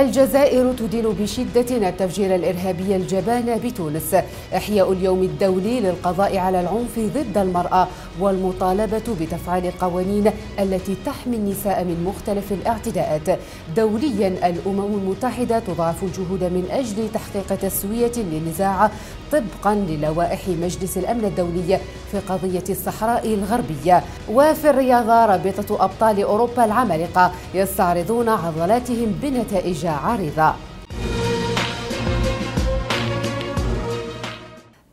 الجزائر تدين بشدة التفجير الإرهابي الجبان بتونس إحياء اليوم الدولي للقضاء على العنف ضد المرأة والمطالبة بتفعيل القوانين التي تحمي النساء من مختلف الاعتداءات دوليا الأمم المتحدة تضاعف الجهود من أجل تحقيق تسوية للنزاع طبقا للوائح مجلس الأمن الدولي في قضية الصحراء الغربية وفي الرياضة رابطة أبطال أوروبا العمالقة يستعرضون عضلاتهم بنتائج عارضة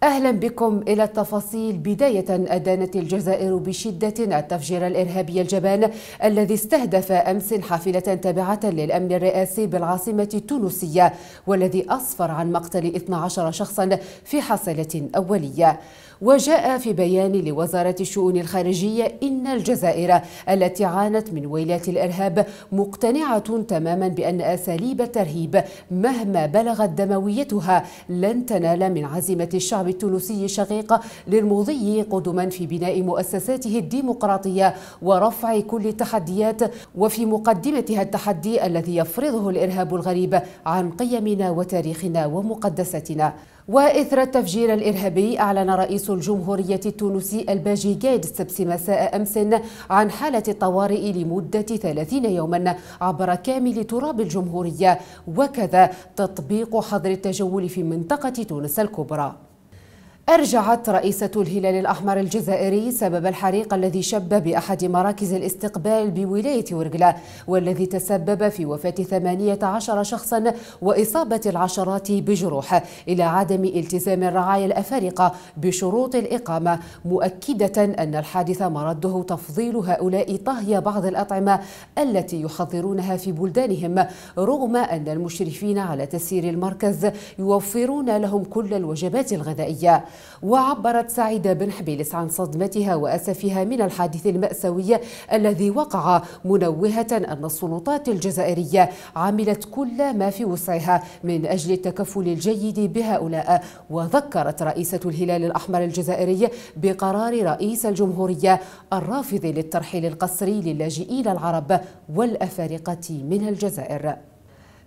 أهلا بكم إلى التفاصيل بداية أدانت الجزائر بشدة التفجير الإرهابي الجبان الذي استهدف أمس حافلة تابعة للأمن الرئاسي بالعاصمة التونسية والذي أسفر عن مقتل 12 شخصا في حصيلة أولية وجاء في بيان لوزارة الشؤون الخارجية إن الجزائر التي عانت من ويلات الإرهاب مقتنعة تماما بأن أساليب الترهيب مهما بلغت دمويتها لن تنال من عزيمة الشعب التونسي الشقيق للمضي قدما في بناء مؤسساته الديمقراطية ورفع كل التحديات وفي مقدمتها التحدي الذي يفرضه الإرهاب الغريب عن قيمنا وتاريخنا ومقدساتنا وإثر التفجير الإرهابي أعلن رئيس الجمهورية التونسي الباجي قايد السبس مساء أمس عن حالة الطوارئ لمدة 30 يوما عبر كامل تراب الجمهورية وكذا تطبيق حظر التجول في منطقة تونس الكبرى أرجعت رئيسة الهلال الأحمر الجزائري سبب الحريق الذي شب بأحد مراكز الاستقبال بولاية ورقلة والذي تسبب في وفاة 18 شخصا وإصابة العشرات بجروح إلى عدم التزام الرعايا الأفارقة بشروط الإقامة مؤكدة أن الحادث مرده تفضيل هؤلاء طهي بعض الأطعمة التي يحضرونها في بلدانهم رغم أن المشرفين على تسيير المركز يوفرون لهم كل الوجبات الغذائية وعبرت سعيدة بن حبيلس عن صدمتها وأسفها من الحادث المأساوي الذي وقع منوهة أن السلطات الجزائرية عملت كل ما في وسعها من أجل التكفل الجيد بهؤلاء وذكرت رئيسة الهلال الأحمر الجزائري بقرار رئيس الجمهورية الرافض للترحيل القسري للاجئين العرب والأفارقة من الجزائر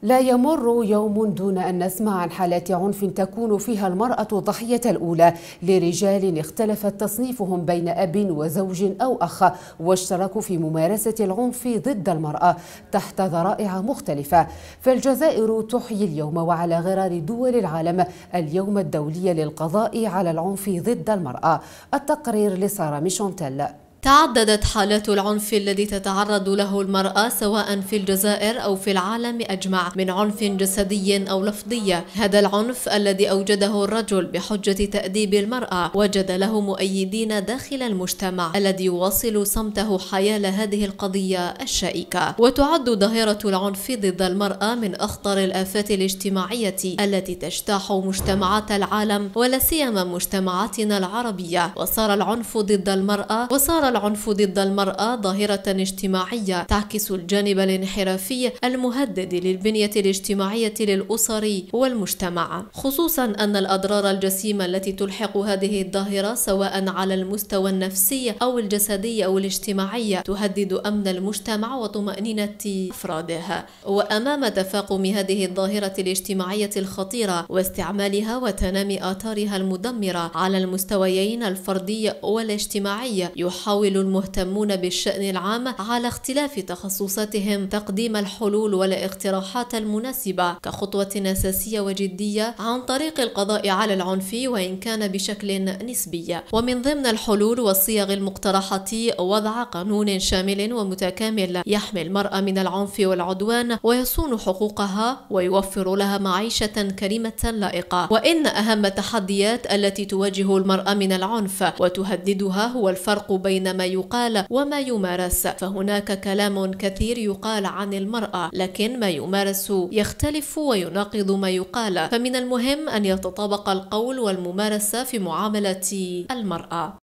لا يمر يوم دون أن نسمع عن حالات عنف تكون فيها المرأة الضحية الأولى لرجال اختلف تصنيفهم بين أب وزوج أو أخ واشتركوا في ممارسة العنف ضد المرأة تحت ذرائع مختلفة فالجزائر تحيي اليوم وعلى غرار دول العالم اليوم الدولي للقضاء على العنف ضد المرأة التقرير لسارة ميشونتيل تعددت حالات العنف الذي تتعرض له المرأة سواء في الجزائر أو في العالم أجمع من عنف جسدي أو لفظي هذا العنف الذي أوجده الرجل بحجة تأديب المرأة وجد له مؤيدين داخل المجتمع الذي يواصل صمته حيال هذه القضية الشائكة وتعد ظاهرة العنف ضد المرأة من أخطر الآفات الاجتماعية التي تجتاح مجتمعات العالم ولا سيما مجتمعاتنا العربية وصار العنف ضد المرأة وصار العنف ضد المرأة ظاهرة اجتماعية تعكس الجانب الانحرافي المهدد للبنية الاجتماعية للأسر والمجتمع خصوصا أن الأضرار الجسيمة التي تلحق هذه الظاهرة سواء على المستوى النفسي أو الجسدي أو الاجتماعي تهدد أمن المجتمع وطمأنينة أفراده وأمام تفاقم هذه الظاهرة الاجتماعية الخطيرة واستعمالها وتنامي آثارها المدمرة على المستويين الفردي والاجتماعي يحاول يحاول المهتمون بالشأن العام على اختلاف تخصصاتهم تقديم الحلول والاقتراحات المناسبة كخطوة أساسية وجدية عن طريق القضاء على العنف وإن كان بشكل نسبي ومن ضمن الحلول والصيغ المقترحة وضع قانون شامل ومتكامل يحمي المرأة من العنف والعدوان ويصون حقوقها ويوفر لها معيشة كريمة لائقة وإن أهم التحديات التي تواجه المرأة من العنف وتهددها هو الفرق بين بين ما يقال وما يمارس فهناك كلام كثير يقال عن المرأة لكن ما يمارس يختلف ويناقض ما يقال فمن المهم أن يتطابق القول والممارسة في معاملة المرأة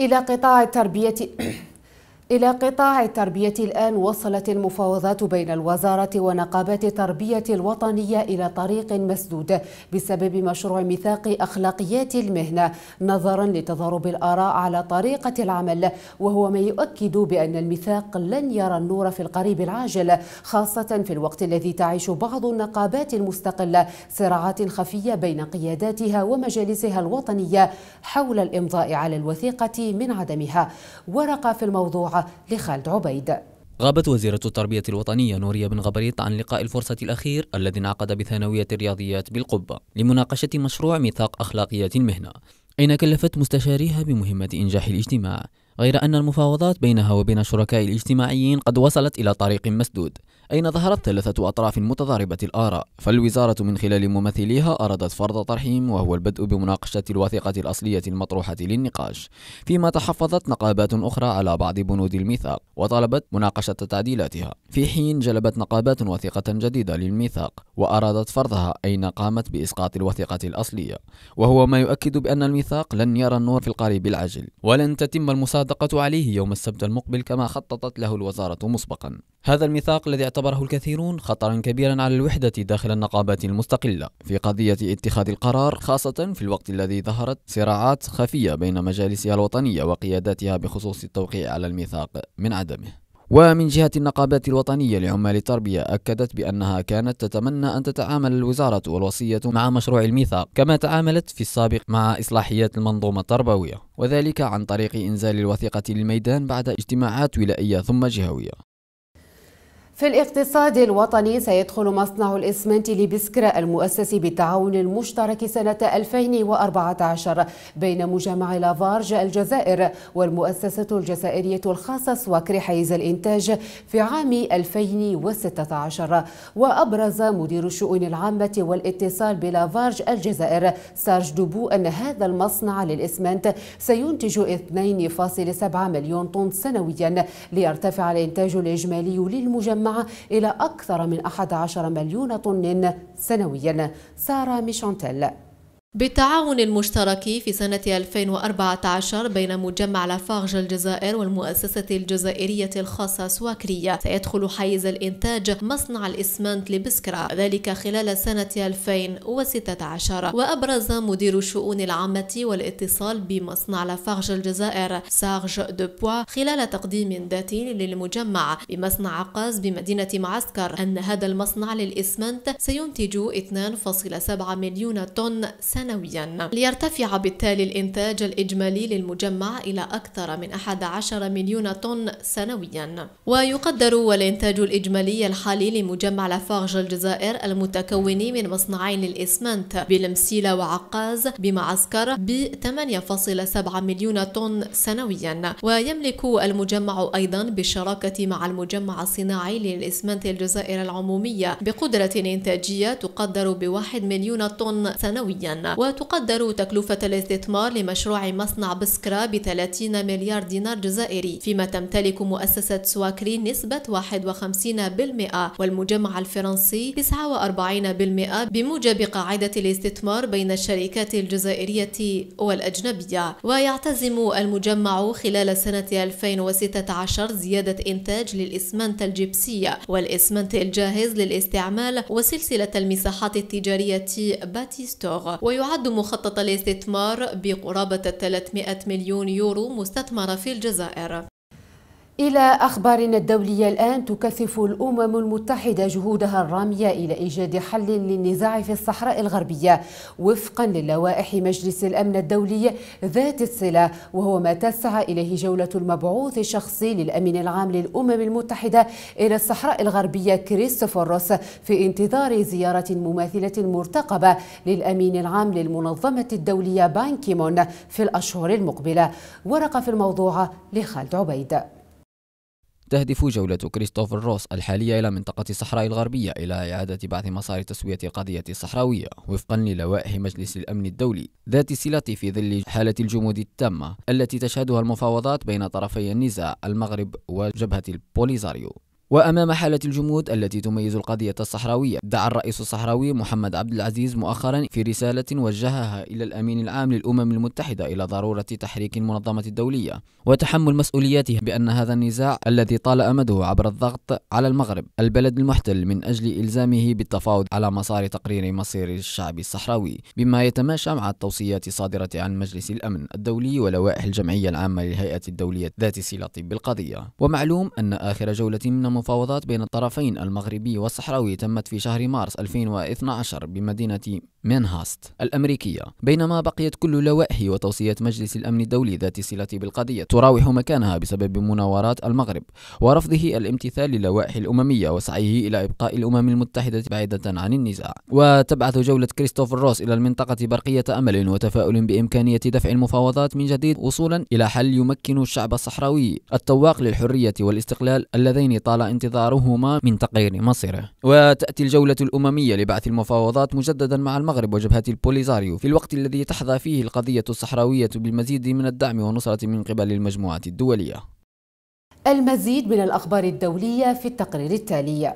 إلى قطاع التربية إلى قطاع التربية الآن وصلت المفاوضات بين الوزارة ونقابات التربية الوطنية إلى طريق مسدود بسبب مشروع ميثاق أخلاقيات المهنة نظرا لتضارب الآراء على طريقة العمل وهو ما يؤكد بأن الميثاق لن يرى النور في القريب العاجل خاصة في الوقت الذي تعيش بعض النقابات المستقلة صراعات خفية بين قياداتها ومجالسها الوطنية حول الإمضاء على الوثيقة من عدمها ورقة في الموضوع لخالد عبيد غابت وزيرة التربية الوطنية نوريا بن غبريط عن لقاء الفرصة الأخير الذي انعقد بثانوية الرياضيات بالقبة لمناقشة مشروع ميثاق أخلاقيات المهنة أين كلفت مستشاريها بمهمة إنجاح الاجتماع غير أن المفاوضات بينها وبين الشركاء الاجتماعيين قد وصلت إلى طريق مسدود أين ظهرت ثلاثة أطراف متضاربة الآراء فالوزارة من خلال ممثليها أرادت فرض ترحيم وهو البدء بمناقشة الوثيقة الأصلية المطروحة للنقاش فيما تحفظت نقابات أخرى على بعض بنود الميثاق وطلبت مناقشة تعديلاتها في حين جلبت نقابات وثيقة جديدة للميثاق وأرادت فرضها أين قامت بإسقاط الوثيقة الأصلية وهو ما يؤكد بأن الميثاق لن يرى النور في القريب العاجل ولن تتم المصادقة عليه يوم السبت المقبل كما خططت له الوزارة مسبقا هذا الميثاق الذي اعتبره الكثيرون خطرا كبيرا على الوحدة داخل النقابات المستقلة في قضية اتخاذ القرار خاصة في الوقت الذي ظهرت صراعات خفية بين مجالسها الوطنية وقياداتها بخصوص التوقيع على الميثاق من عدمه ومن جهة النقابات الوطنية لعمال التربية أكدت بأنها كانت تتمنى أن تتعامل الوزارة والوصية مع مشروع الميثاق كما تعاملت في السابق مع إصلاحيات المنظومة التربوية وذلك عن طريق إنزال الوثيقة للميدان بعد اجتماعات ولائية ثم جهوية في الاقتصاد الوطني سيدخل مصنع الإسمنت لبسكرة المؤسس بالتعاون المشترك سنة 2014 بين مجمع لافارج الجزائر والمؤسسة الجزائرية الخاصة سواكري حيز الإنتاج في عام 2016 وأبرز مدير الشؤون العامة والاتصال بلافارج الجزائر سارج دوبو أن هذا المصنع للإسمنت سينتج 2.7 مليون طن سنويا ليرتفع الإنتاج الإجمالي للمجمع إلى أكثر من 11 مليون طن سنويا سارة ميشانتيل بالتعاون المشترك في سنة 2014 بين مجمع لافارج الجزائر والمؤسسة الجزائرية الخاصة سواكرية سيدخل حيز الإنتاج مصنع الإسمنت لبسكرة ذلك خلال سنة 2016 وأبرز مدير الشؤون العامة والاتصال بمصنع لافارج الجزائر سارج دو بوا خلال تقديم ذاتي للمجمع بمصنع عقاز بمدينة معسكر أن هذا المصنع للإسمنت سينتج 2.7 مليون طن سنة سنويا ليرتفع بالتالي الإنتاج الإجمالي للمجمع إلى أكثر من 11 مليون طن سنويا ويقدر والإنتاج الإجمالي الحالي لمجمع لافارج الجزائر المتكون من مصنعين للإسمنت بالمسيلة وعقاز بمعسكر ب 8.7 مليون طن سنويا ويملك المجمع أيضا بالشراكة مع المجمع الصناعي للإسمنت الجزائر العمومية بقدرة إنتاجية تقدر بواحد مليون طن سنويا وتقدر تكلفة الاستثمار لمشروع مصنع بسكرا ب 30 مليار دينار جزائري فيما تمتلك مؤسسة سواكري نسبة 51% والمجمع الفرنسي 49% بموجب قاعدة الاستثمار بين الشركات الجزائرية والأجنبية ويعتزم المجمع خلال سنة 2016 زيادة إنتاج للإسمنت الجبسية والإسمنت الجاهز للاستعمال وسلسلة المساحات التجارية باتيستور ويعد مخطط الاستثمار بقرابة 300 مليون يورو مستثمرة في الجزائر إلى أخبارنا الدولية الآن تكثف الأمم المتحدة جهودها الرامية إلى إيجاد حل للنزاع في الصحراء الغربية وفقا للوائح مجلس الأمن الدولي ذات الصلة وهو ما تسعى إليه جولة المبعوث الشخصي للأمين العام للأمم المتحدة إلى الصحراء الغربية كريستوفر روس في انتظار زيارة مماثلة مرتقبة للأمين العام للمنظمة الدولية بانكيمون في الأشهر المقبلة ورقة في الموضوع لخالد عبيد تهدف جولة كريستوفر روس الحالية إلى منطقة الصحراء الغربية إلى إعادة بعث مسار تسوية القضية الصحراوية وفقا للوائح مجلس الأمن الدولي ذات الصلة في ظل حالة الجمود التامة التي تشهدها المفاوضات بين طرفي النزاع المغرب وجبهة البوليزاريو وأمام حالة الجمود التي تميز القضية الصحراوية دعا الرئيس الصحراوي محمد عبد العزيز مؤخرا في رسالة وجهها إلى الأمين العام للأمم المتحدة إلى ضرورة تحريك المنظمة الدولية وتحمل مسؤولياته بأن هذا النزاع الذي طال أمده عبر الضغط على المغرب البلد المحتل من أجل إلزامه بالتفاوض على مسار تقرير مصير الشعب الصحراوي بما يتماشى مع التوصيات الصادرة عن مجلس الأمن الدولي ولوائح الجمعية العامة للهيئة الدولية ذات صلة بالقضية ومعلوم أن آخر جولة من المفاوضات بين الطرفين المغربي والصحراوي تمت في شهر مارس 2012 بمدينة مينهاست الأمريكية بينما بقيت كل لوائح وتوصيات مجلس الأمن الدولي ذات الصلة بالقضية تراوح مكانها بسبب مناورات المغرب ورفضه الامتثال للوائح الأممية وسعيه إلى إبقاء الأمم المتحدة بعيدة عن النزاع وتبعث جولة كريستوفر روس إلى المنطقة برقية أمل وتفاؤل بإمكانية دفع المفاوضات من جديد وصولا إلى حل يمكن الشعب الصحراوي التواق للحرية والاستقلال اللذين طال انتظارهما من تقرير مصيره وتأتي الجولة الأممية لبعث المفاوضات مجددا مع المغرب المغرب وجبهة البوليزاريو في الوقت الذي تحظى فيه القضية الصحراوية بالمزيد من الدعم ونصرة من قبل المجموعات الدولية المزيد من الأخبار الدولية في التقرير التالي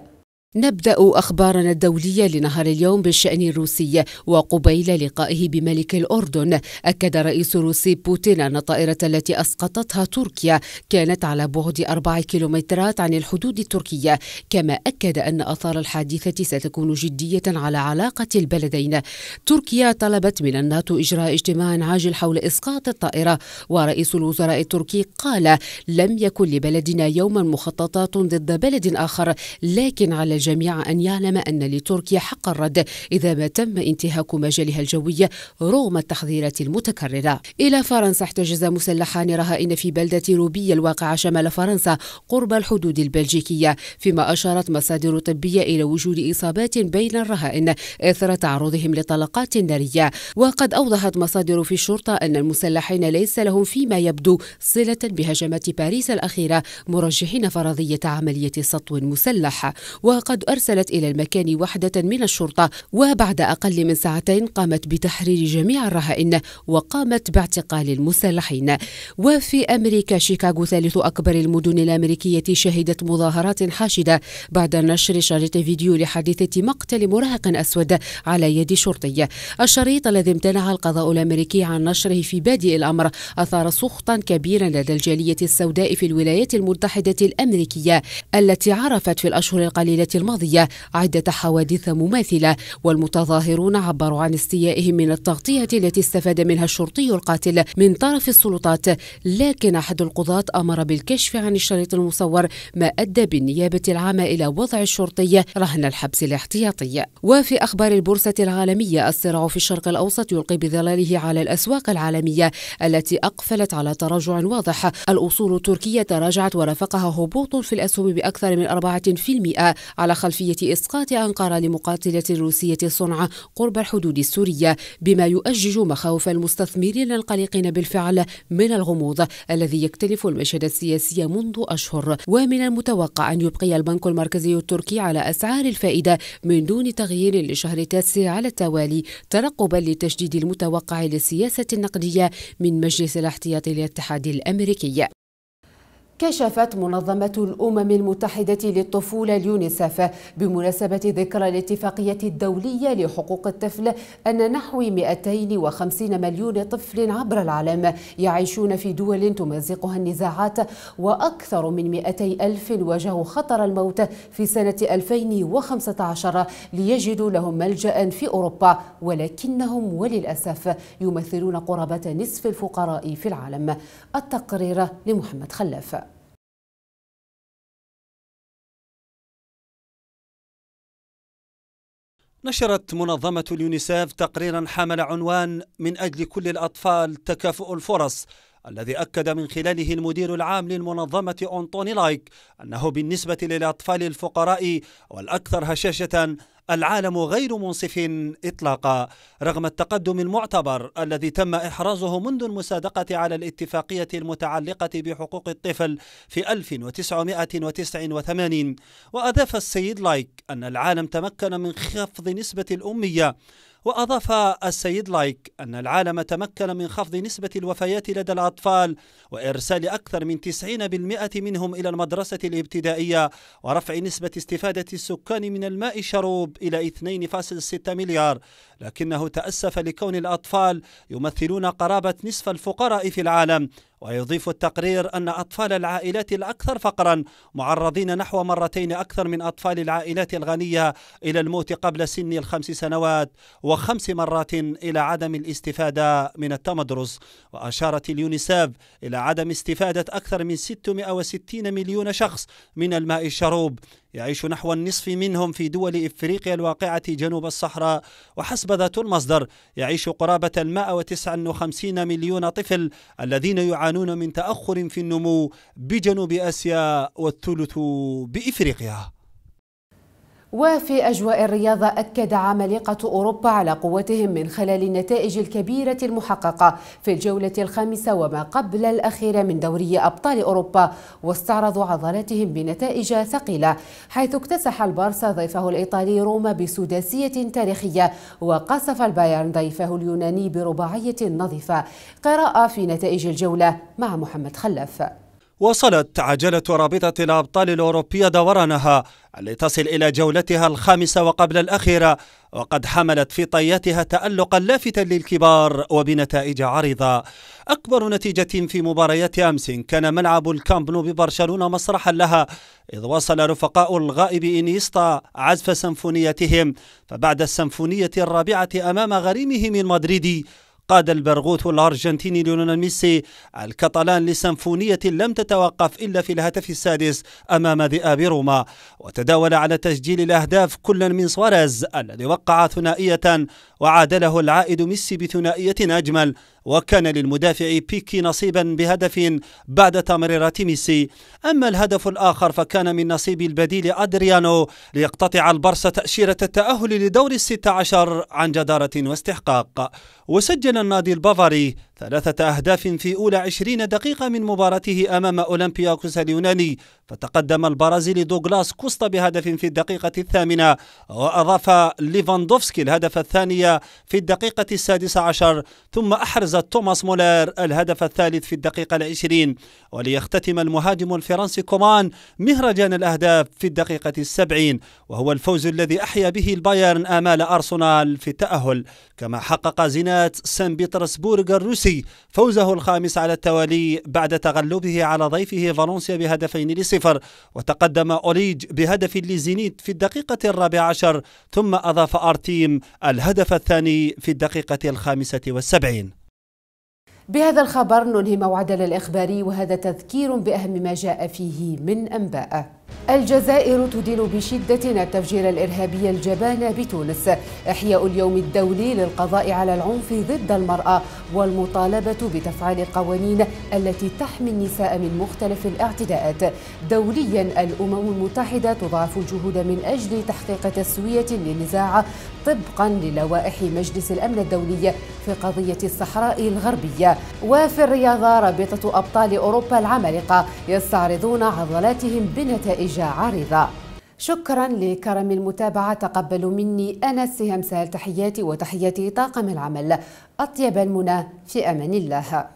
نبدأ أخبارنا الدولية لنهار اليوم بالشأن الروسي وقبيل لقائه بملك الأردن أكد رئيس روسي بوتين أن الطائرة التي أسقطتها تركيا كانت على بعد أربع كيلومترات عن الحدود التركية كما أكد أن أثار الحادثة ستكون جدية على علاقة البلدين تركيا طلبت من الناتو إجراء اجتماع عاجل حول إسقاط الطائرة ورئيس الوزراء التركي قال لم يكن لبلدنا يوما مخططات ضد بلد آخر لكن على الجميع أن يعلم أن لتركيا حق الرد إذا ما تم انتهاك مجالها الجوي رغم التحذيرات المتكررة إلى فرنسا احتجز مسلحان رهائن في بلدة روبية الواقعة شمال فرنسا قرب الحدود البلجيكية فيما أشارت مصادر طبية إلى وجود إصابات بين الرهائن إثر تعرضهم لطلقات نارية وقد أوضحت مصادر في الشرطة أن المسلحين ليس لهم فيما يبدو صلة بهجمات باريس الأخيرة مرجحين فرضية عملية سطو مسلح وقد وقد أرسلت إلى المكان وحدة من الشرطة وبعد أقل من ساعتين قامت بتحرير جميع الرهائن وقامت باعتقال المسلحين وفي أمريكا شيكاغو ثالث أكبر المدن الأمريكية شهدت مظاهرات حاشدة بعد نشر شريط فيديو لحادثة مقتل مراهق أسود على يد شرطي الشريط الذي امتنع القضاء الأمريكي عن نشره في بادئ الأمر أثار سخطا كبيرا لدى الجالية السوداء في الولايات المتحدة الأمريكية التي عرفت في الأشهر القليلة الماضية عدة حوادث مماثلة والمتظاهرون عبروا عن استيائهم من التغطية التي استفاد منها الشرطي القاتل من طرف السلطات لكن أحد القضاة أمر بالكشف عن الشريط المصور ما أدى بالنيابة العامة إلى وضع الشرطي رهن الحبس الاحتياطي وفي أخبار البورصة العالمية الصراع في الشرق الأوسط يلقي بظلاله على الأسواق العالمية التي أقفلت على تراجع واضح الأصول التركية تراجعت ورافقها هبوط في الأسهم بأكثر من 4% على خلفية إسقاط أنقرة لمقاتلة روسية صنعاء قرب الحدود السورية بما يؤجج مخاوف المستثمرين القلقين بالفعل من الغموض الذي يكتلف المشهد السياسي منذ أشهر ومن المتوقع أن يبقي البنك المركزي التركي على أسعار الفائدة من دون تغيير لشهر التاسع على التوالي ترقبا لتشديد المتوقع للسياسة النقدية من مجلس الاحتياطي للاتحاد الأمريكي كشفت منظمة الأمم المتحدة للطفولة اليونيسف بمناسبة ذكرى الاتفاقية الدولية لحقوق الطفل أن نحو 250 مليون طفل عبر العالم يعيشون في دول تمزقها النزاعات وأكثر من 200 ألف واجهوا خطر الموت في سنة 2015 ليجدوا لهم ملجأ في أوروبا ولكنهم وللأسف يمثلون قرابة نصف الفقراء في العالم التقرير لمحمد خلاف نشرت منظمة اليونيسيف تقريرا حمل عنوان من أجل كل الأطفال تكافؤ الفرص الذي أكد من خلاله المدير العام للمنظمة أنطوني لايك أنه بالنسبة للأطفال الفقراء والأكثر هشاشة العالم غير منصف إطلاقا رغم التقدم المعتبر الذي تم إحرازه منذ المصادقة على الاتفاقية المتعلقة بحقوق الطفل في 1989 وأضاف السيد لايك أن العالم تمكن من خفض نسبة الأمية وأضاف السيد لايك أن العالم تمكن من خفض نسبة الوفيات لدى الأطفال وإرسال أكثر من 90% منهم إلى المدرسة الابتدائية ورفع نسبة استفادة السكان من الماء الشروب إلى 2.6 مليار لكنه تأسف لكون الأطفال يمثلون قرابة نصف الفقراء في العالم ويضيف التقرير أن أطفال العائلات الأكثر فقرا معرضين نحو مرتين أكثر من أطفال العائلات الغنية إلى الموت قبل سن الخمس سنوات وخمس مرات إلى عدم الاستفادة من التمدرس وأشارت اليونيسف إلى عدم استفادة أكثر من 660 مليون شخص من الماء الشروب يعيش نحو النصف منهم في دول إفريقيا الواقعة جنوب الصحراء وحسب ذات المصدر يعيش قرابة 159 مليون طفل الذين يعانون من تأخر في النمو بجنوب آسيا والثلث بإفريقيا وفي أجواء الرياضة أكد عمالقة أوروبا على قوتهم من خلال النتائج الكبيرة المحققة في الجولة الخامسة وما قبل الأخيرة من دوري أبطال أوروبا واستعرضوا عضلاتهم بنتائج ثقيلة حيث اكتسح البارسا ضيفه الإيطالي روما بسداسية تاريخية وقصف البايرن ضيفه اليوناني برباعية نظيفة قراءة في نتائج الجولة مع محمد خلف وصلت عجلة رابطة الأبطال الأوروبية دورانها لتصل إلى جولتها الخامسة وقبل الأخيرة وقد حملت في طياتها تألقا لافتا للكبار وبنتائج عريضة أكبر نتيجة في مباريات أمس كان ملعب الكامب نو ببرشلونة مسرحا لها إذ وصل رفقاء الغائب إنيستا عزف سمفونيتهم فبعد السمفونية الرابعة أمام غريمهم المدريدي قاد البرغوث الأرجنتيني ليونيل ميسي الكاتالان لسمفونيه لم تتوقف إلا في الهدف السادس أمام ذئاب روما وتداول على تسجيل الأهداف كل من سواريز الذي وقع ثنائية وعادله العائد ميسي بثنائية أجمل وكان للمدافع بيكي نصيبا بهدف بعد تمريرات ميسي أما الهدف الآخر فكان من نصيب البديل أدريانو ليقتطع البرصة تأشيرة التأهل لدور الستة عشر عن جدارة واستحقاق وسجل النادي البافاري ثلاثة أهداف في أولى 20 دقيقة من مباراته أمام أولمبياكوس اليوناني فتقدم البرازيلي دوغلاس كوستا بهدف في الدقيقة الثامنة وأضاف ليفاندوفسكي الهدف الثاني في الدقيقة السادسة عشر ثم أحرز توماس مولير الهدف الثالث في الدقيقة العشرين وليختتم المهاجم الفرنسي كومان مهرجان الأهداف في الدقيقة السبعين وهو الفوز الذي أحيا به البايرن آمال أرسنال في التأهل كما حقق زينات سان بطرسبورغ الروسي الفرنسي فوزه الخامس على التوالي بعد تغلبه على ضيفه فالنسيا بهدفين لصفر وتقدم أوليج بهدف لزينيت في الدقيقة الرابعة عشر ثم أضاف أرتيم الهدف الثاني في الدقيقة الخامسة والسبعين بهذا الخبر ننهي موعدنا الإخباري وهذا تذكير بأهم ما جاء فيه من أنباء الجزائر تدين بشدة التفجير الإرهابي الجبان بتونس إحياء اليوم الدولي للقضاء على العنف ضد المرأة والمطالبة بتفعيل قوانين التي تحمي النساء من مختلف الاعتداءات دوليا الأمم المتحدة تضاعف الجهود من أجل تحقيق تسوية للنزاع طبقا للوائح مجلس الأمن الدولي في قضية الصحراء الغربية وفي الرياضة رابطة أبطال أوروبا العمالقة يستعرضون عضلاتهم بنتائج عارضة شكرا لكرم المتابعة تقبلوا مني أنا السهام سهل تحياتي وتحياتي طاقم العمل أطيب المنى في أمان الله